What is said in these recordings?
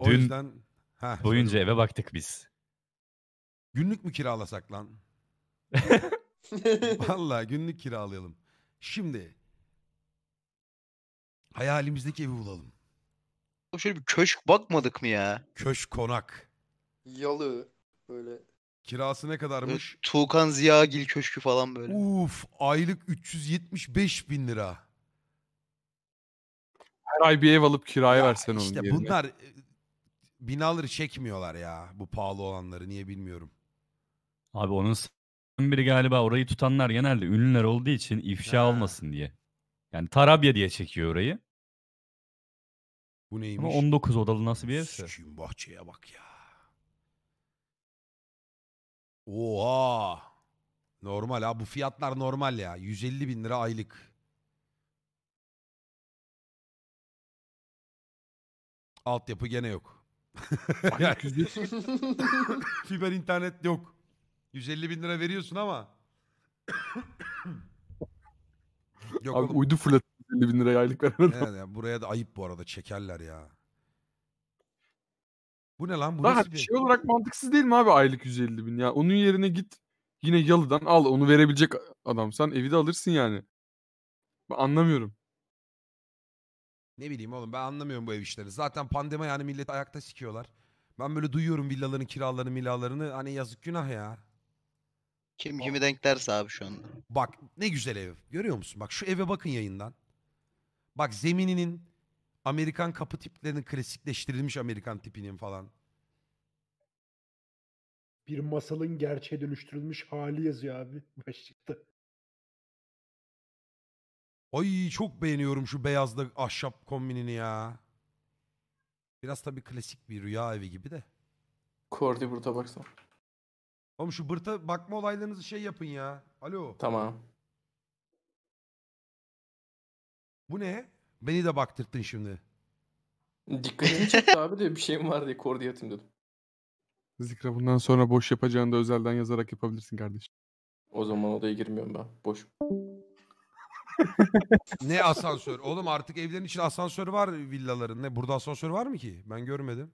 O Dün yüzden... Heh, boyunca söyle. eve baktık biz. Günlük mü kiralasak lan? Vallahi günlük kiralayalım. Şimdi hayalimizdeki evi bulalım. Oğlum Şöyle bir köşk bakmadık mı ya? Köşk konak. Yalı böyle. Kirası ne kadarmış? Tuğkan Ziyagil köşkü falan böyle. Uf aylık 375 bin lira. Her ay bir ev alıp kiraya versen onun işte yerine. bunlar binaları çekmiyorlar ya bu pahalı olanları niye bilmiyorum. Abi onun biri galiba orayı tutanlar genelde ünlüler olduğu için ifşa Ha. olmasın diye. Yani Tarabya diye çekiyor orayı. Bu Ama neymiş? 19 odalı nasıl bir evse. Sikiyim bahçeye bak ya. Oha. Normal ha bu fiyatlar normal ya. 150 bin lira aylık. Altyapı gene yok. yani, fiber internet yok. 150 bin lira veriyorsun ama. yok Abi oğlum. uydu fırlat 150 bin lira aylık veren adam. Yani, yani buraya da ayıp bu arada çekerler ya. Bu ne lan? Bu Daha bir... şey olarak mantıksız değil mi abi aylık 150 bin ya? Onun yerine git yine yalıdan al onu verebilecek adam sen evi de alırsın yani. Ben anlamıyorum. Ne bileyim oğlum ben anlamıyorum bu ev işleri. Zaten pandemi yani millet ayakta sikiyorlar. Ben böyle duyuyorum villaların kiralarını milalarını. Hani yazık günah ya. Kim kimi denk derse abi şu anda. Bak ne güzel ev. Görüyor musun? Bak şu eve bakın yayından. Bak zemininin Amerikan kapı tiplerinin klasikleştirilmiş Amerikan tipinin falan. Bir masalın gerçeğe dönüştürülmüş hali yazıyor abi başlıkta. Ay çok beğeniyorum şu beyazda ahşap kombinini ya. Biraz tabii klasik bir rüya evi gibi de. Kordi burada baksana. Oğlum şu bırta bakma olaylarınızı şey yapın ya. Alo. Tamam. Bu ne? Beni de baktırttın şimdi. Dikkatimi çekti abi de bir şeyim var diye Kordi atayım dedim. Zikra bundan sonra boş yapacağını da özelden yazarak yapabilirsin kardeşim. O zaman odaya girmiyorum ben. Boş ne asansör? Oğlum artık evlerin için asansör var villaların. Ne burada asansör var mı ki? Ben görmedim.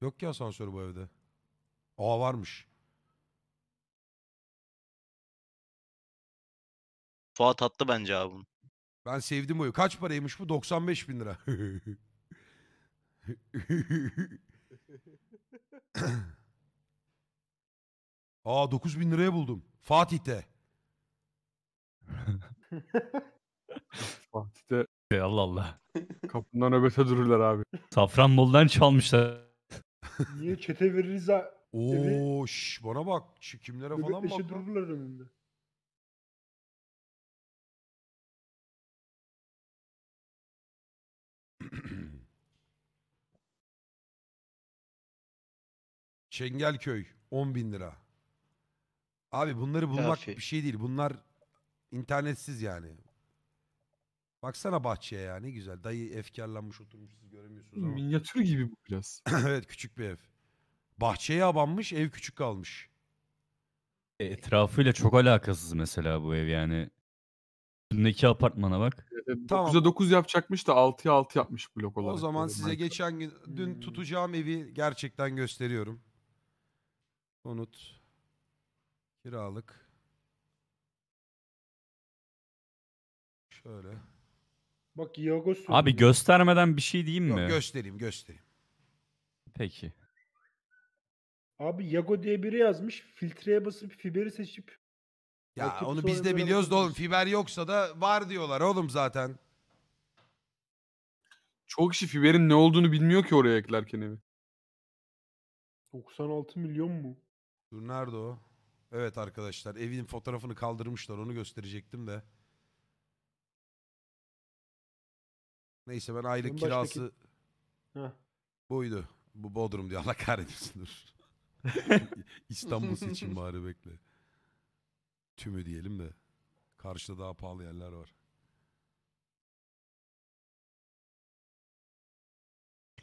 Yok ki asansör bu evde. Aa varmış. Fuat attı bence abi Ben sevdim bu Kaç paraymış bu? 95 bin lira. Aa 9 bin liraya buldum. Fatih'te. Fatih'te de şey, Allah Allah. Kapından nöbete dururlar abi. Safranbol'dan çalmışlar. Niye çete veririz ha? Oo şş, bana bak. Şu kimlere falan bak. Nöbetleşe lan. dururlar önünde. Çengelköy 10 bin lira. Abi bunları bulmak şey. bir şey değil. Bunlar İnternetsiz yani. Baksana bahçeye ya ne güzel. Dayı efkarlanmış oturmuş siz göremiyorsunuz ama. Minyatür gibi bu biraz. evet küçük bir ev. Bahçeye abanmış ev küçük kalmış. E, etrafıyla çok alakasız mesela bu ev yani. Üstündeki apartmana bak. Tamam. 9'a 9 yapacakmış da 6'ya 6 yapmış blok olarak. O zaman size Belki. geçen gün dün hmm. tutacağım evi gerçekten gösteriyorum. Konut. Kiralık. Şöyle. Bak Iago söylüyor. Abi göstermeden bir şey diyeyim Yok, mi? göstereyim göstereyim. Peki. Abi Yago diye biri yazmış. Filtreye basıp fiberi seçip Ya onu biz de biliyoruz da oğlum fiber yoksa da var diyorlar oğlum zaten. Çok kişi fiberin ne olduğunu bilmiyor ki oraya eklerken evi. 96 milyon mu? Dur nerede o? Evet arkadaşlar evin fotoğrafını kaldırmışlar onu gösterecektim de. Neyse ben aylık kirası Heh. buydu. Bu Bodrum diyor. Allah kahretsin dur. İstanbul seçim bari bekle. Tümü diyelim de. Karşıda daha pahalı yerler var.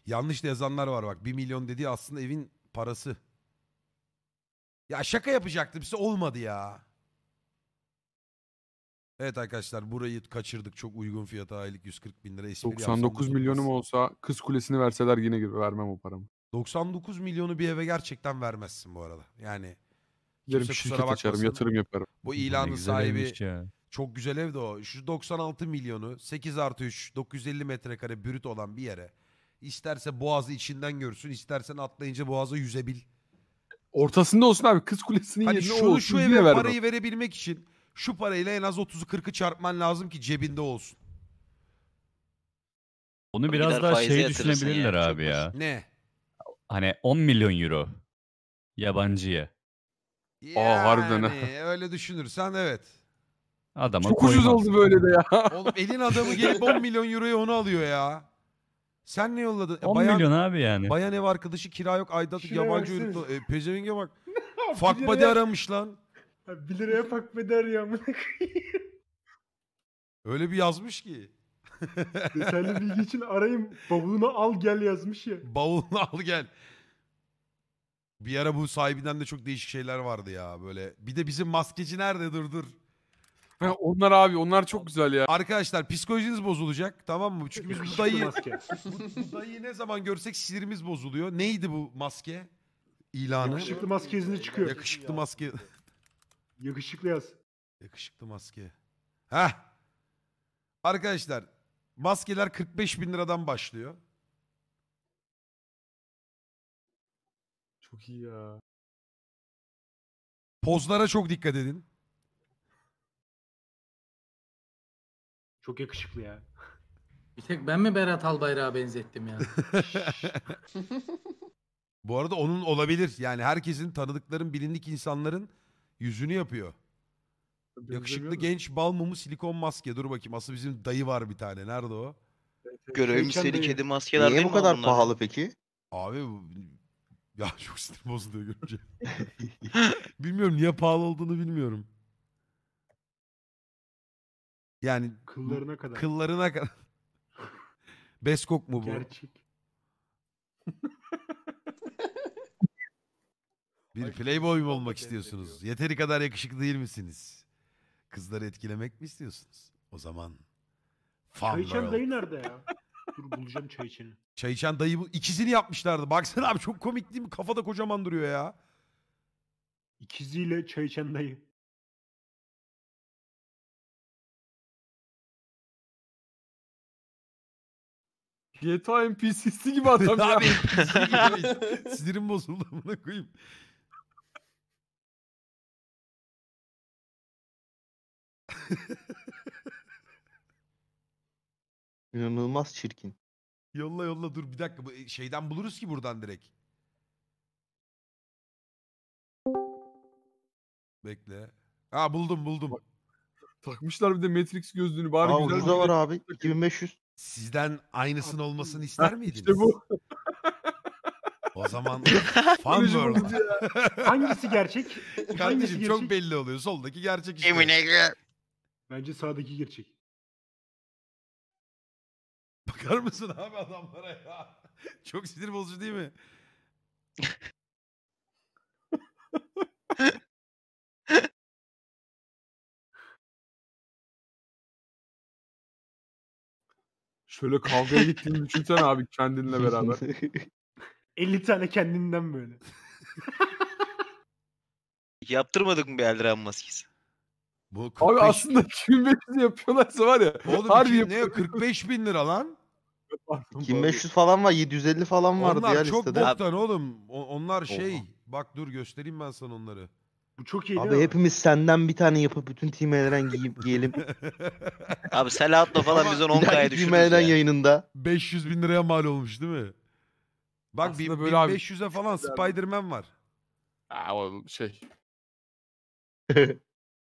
Yanlış yazanlar var bak. 1 milyon dediği aslında evin parası. Ya şaka yapacaktım size olmadı ya. Evet arkadaşlar burayı kaçırdık. Çok uygun fiyata aylık 140 bin lira. espri 99 milyonum olmaz. olsa kız kulesini verseler yine gibi vermem o paramı. 99 milyonu bir eve gerçekten vermezsin bu arada. Yani Giderim Kimse şirket açarım yatırım yaparım. bu ilanın sahibi Ya. çok güzel ev de o. Şu 96 milyonu 8 artı 3 950 metrekare bürüt olan bir yere. İsterse boğazı içinden görsün. istersen atlayınca Boğazı yüzebil. Ortasında olsun abi kız kulesinin Hani yerine şu, şu, şu eve parayı verebilmek için şu parayla en az 30'u 40'ı çarpman lazım ki cebinde olsun. Onu biraz daha şey faize şey düşünebilirler yani, abi ya. Ne? Hani 10 milyon euro yabancıya. Aa, harbiden ha. Yani öyle düşünürsen evet. Adama Çok ucuz oldu böyle de ya. Oğlum elin adamı gelip 10 milyon euroyu onu alıyor ya. Sen ne yolladın? 10 e, bayan, milyon abi yani. Bayan ev arkadaşı kira yok aidatı yabancı baksana. E, pezevenge bak. Fuck buddy aramış lan. Abi 1 liraya pakmede arıyor amına Öyle bir yazmış ki. E, Detaylı bilgi için arayın. Bavulunu al gel yazmış ya. Bavulunu al gel. Bir ara bu sahibinden de çok değişik şeyler vardı ya böyle. Bir de bizim maskeci nerede dur dur. Ha, onlar abi onlar çok güzel ya. Arkadaşlar psikolojiniz bozulacak tamam mı? Çünkü biz bu şey dayıyı, bu dayı ne zaman görsek sinirimiz bozuluyor. Neydi bu maske İlanı. Yakışıklı maske izni çıkıyor. Yakışıklı maske. Yakışıklı yaz. Yakışıklı maske. Heh. Arkadaşlar maskeler 45 bin liradan başlıyor. Çok iyi ya. Pozlara çok dikkat edin. Çok yakışıklı ya. Bir tek ben mi Berat Albayrak'a benzettim ya? Bu arada onun olabilir. Yani herkesin tanıdıkların bilindik insanların Yüzünü yapıyor. Yakışıklı genç bal mumu silikon maske. Dur bakayım asıl bizim dayı var bir tane. Nerede o? Görevim seni seri dayı. kedi maskeler Niye değil bu kadar bunlar? pahalı peki? Abi ya çok sinir bozuluyor görünce. bilmiyorum niye pahalı olduğunu bilmiyorum. Yani Kıllarına kadar. kıllarına kadar. Beskok mu bu? Gerçek. Bir playboy mu olmak istiyorsunuz? Yeteri kadar yakışıklı değil misiniz? Kızları etkilemek mi istiyorsunuz? O zaman fan Çay içen dayı nerede ya? Dur bulacağım çay içeni. Çay içen dayı bu ikisini yapmışlardı. Baksana abi çok komik değil mi? Kafada kocaman duruyor ya. İkiziyle çay içen dayı. GTA NPC'si gibi adam ya. Abi sinirim bozuldu. Bunu koyayım. İnanılmaz çirkin. Yolla yolla dur bir dakika. Bu e, Şeyden buluruz ki buradan direkt. Bekle. Aa buldum buldum. Takmışlar bir de Matrix gözlüğünü bari Aa, güzel. var abi. 2500. Sizden aynısının olmasını ister miydiniz? İşte bu. O zaman fan Teknoloji world. Hangisi gerçek? Hangisi Kardeşim gerçek? çok belli oluyor. Soldaki gerçek işte. Emine gel. Bence sağdaki gerçek. Bakar mısın abi adamlara ya? Çok sinir bozucu değil mi? Şöyle kavgaya gittiğini düşünsene abi kendinle beraber. 50 tane kendinden böyle. Yaptırmadık mı bir eldiren maskesi? Bu 45... Abi aslında 2500 yapıyorlarsa var ya. Oğlum harbi ne 45 bin lira lan. 2500 falan var 750 falan onlar vardı ya listede. Onlar çok boktan oğlum. O, onlar şey Oha. bak dur göstereyim ben sana onları. Bu çok iyi Abi hepimiz senden bir tane yapıp bütün Team Eren giyip giyelim. Abi Selahat'la falan biz onu 10 kaya düşürürüz. Team Eren yani. yayınında. 500 bin liraya mal olmuş değil mi? Bak bir, böyle 500'e falan Spider-Man var. Aa, oğlum şey.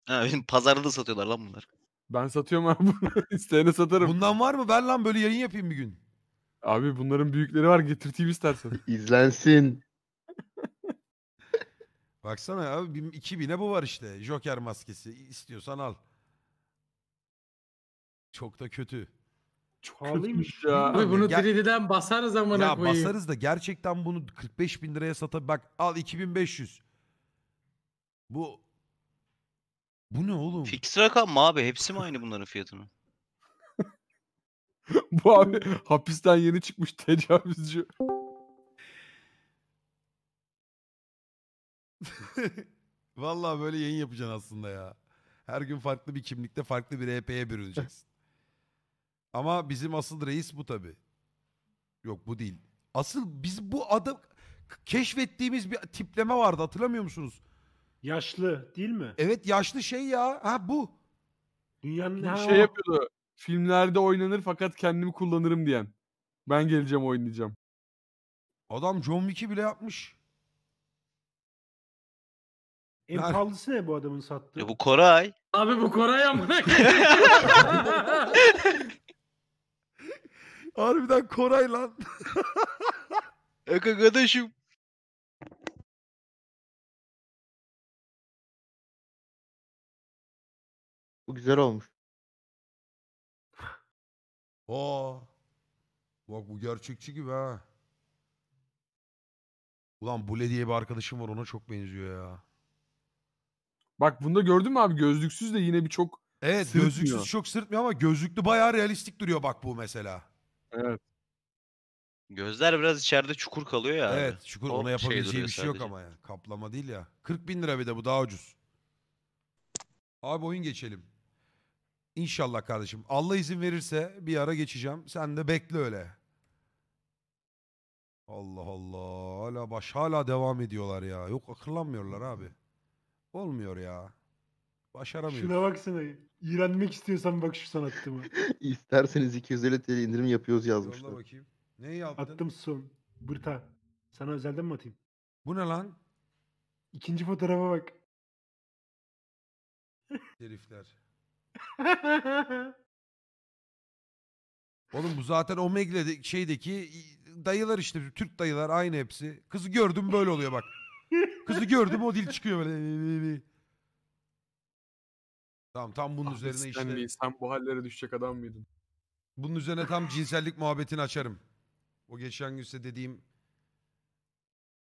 Ha, benim pazarda da satıyorlar lan bunlar. Ben satıyorum abi bunu. İsteyene satarım. Bundan var mı? Ver lan böyle yayın yapayım bir gün. Abi bunların büyükleri var getirteyim istersen. İzlensin. Baksana abi 2000'e bu var işte. Joker maskesi. İstiyorsan al. Çok da kötü. Çok Pahalıymış ya. Abi bunu Ger- 3D'den basarız amına Ya basarız da gerçekten bunu 45 bin liraya sata bak al 2500. Bu bu ne oğlum? Fix rakam mı abi? Hepsi mi aynı bunların fiyatının? Bu abi hapisten yeni çıkmış tecavüzcü. Vallahi böyle yayın yapacaksın aslında ya. Her gün farklı bir kimlikte farklı bir EP'ye bürüneceksin. Ama bizim asıl reis bu tabi. Yok bu değil. Asıl biz bu adam keşfettiğimiz bir tipleme vardı hatırlamıyor musunuz? Yaşlı değil mi? Evet yaşlı şey ya. Ha bu. Dünyanın ne her şey yapıyordu. Filmlerde oynanır fakat kendimi kullanırım diyen. Ben geleceğim oynayacağım. Adam John Wick'i bile yapmış. en Yani- pahalısı ne bu adamın sattığı? Ya e, bu Koray. Abi bu Koray amına koyayım. Harbiden Koray lan. Eka kardeşim. Bu güzel olmuş. Aa. Oh! Bak bu gerçekçi gibi ha. Ulan Bule diye bir arkadaşım var ona çok benziyor ya. Bak bunda gördün mü abi gözlüksüz de yine bir çok Evet Sırtmıyor. gözlüksüz çok sırıtmıyor ama gözlüklü bayağı realistik duruyor bak bu mesela. Evet. Gözler biraz içeride çukur kalıyor ya. Evet çukur ona şey yapabileceği duruyor bir şey yok sadece. ama ya. Kaplama değil ya. 40 bin lira bir de bu daha ucuz. Abi oyun geçelim. İnşallah kardeşim. Allah izin verirse bir ara geçeceğim. Sen de bekle öyle. Allah Allah. Hala baş hala devam ediyorlar ya. Yok akıllanmıyorlar abi. Olmuyor ya. Başaramıyoruz. Şuna baksana. İğrenmek istiyorsan bak şu sanatıma. İsterseniz 250 TL indirim yapıyoruz yazmışlar. Neyi bakayım. yaptın? Attım son. Bırta. Sana özelden mi atayım? Bu ne lan? İkinci fotoğrafa bak. Herifler. Oğlum bu zaten Omegle'de şeydeki dayılar işte Türk dayılar aynı hepsi. Kızı gördüm böyle oluyor bak. Kızı gördüm o dil çıkıyor böyle. Tamam tam bunun ah, üzerine sen işte. Değil, sen bu hallere düşecek adam mıydın? Bunun üzerine tam cinsellik muhabbetini açarım. O geçen gün size dediğim